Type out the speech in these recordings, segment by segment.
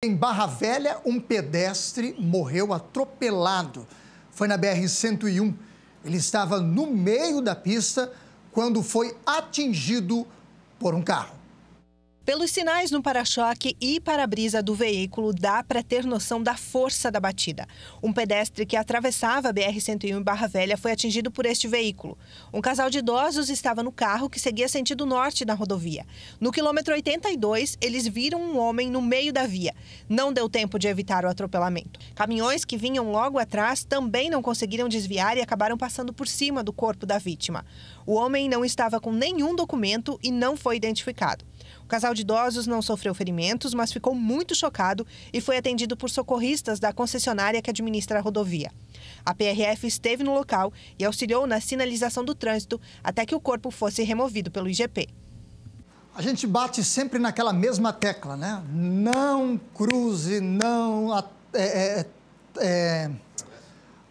Em Barra Velha, um pedestre morreu atropelado. Foi na BR-101. Ele estava no meio da pista quando foi atingido por um carro. Pelos sinais no para-choque e para-brisa do veículo, dá para ter noção da força da batida. Um pedestre que atravessava a BR-101 em Barra Velha foi atingido por este veículo. Um casal de idosos estava no carro que seguia sentido norte na rodovia. No quilômetro 82, eles viram um homem no meio da via. Não deu tempo de evitar o atropelamento. Caminhões que vinham logo atrás também não conseguiram desviar e acabaram passando por cima do corpo da vítima. O homem não estava com nenhum documento e não foi identificado. O casal de idosos não sofreu ferimentos, mas ficou muito chocado e foi atendido por socorristas da concessionária que administra a rodovia. A PRF esteve no local e auxiliou na sinalização do trânsito até que o corpo fosse removido pelo IGP. A gente bate sempre naquela mesma tecla, né? Não cruze, não é, é, é, é,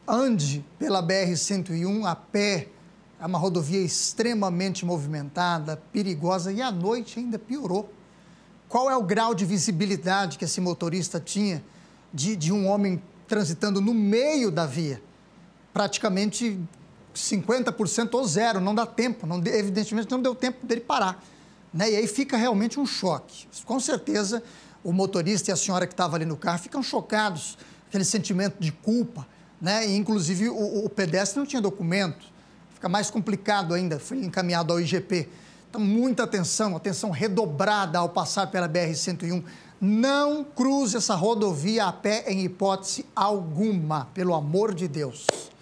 ande pela BR-101 a pé é uma rodovia extremamente movimentada, perigosa e à noite ainda piorou. Qual é o grau de visibilidade que esse motorista tinha de, de um homem transitando no meio da via? Praticamente 50% ou zero, não dá tempo, não, evidentemente não deu tempo dele parar. Né? E aí fica realmente um choque. Com certeza, o motorista e a senhora que estava ali no carro ficam chocados, aquele sentimento de culpa. Né? E, inclusive, o, o pedestre não tinha documento fica mais complicado ainda, foi encaminhado ao IGP. Então, muita atenção, atenção redobrada ao passar pela BR-101. Não cruze essa rodovia a pé em hipótese alguma, pelo amor de Deus.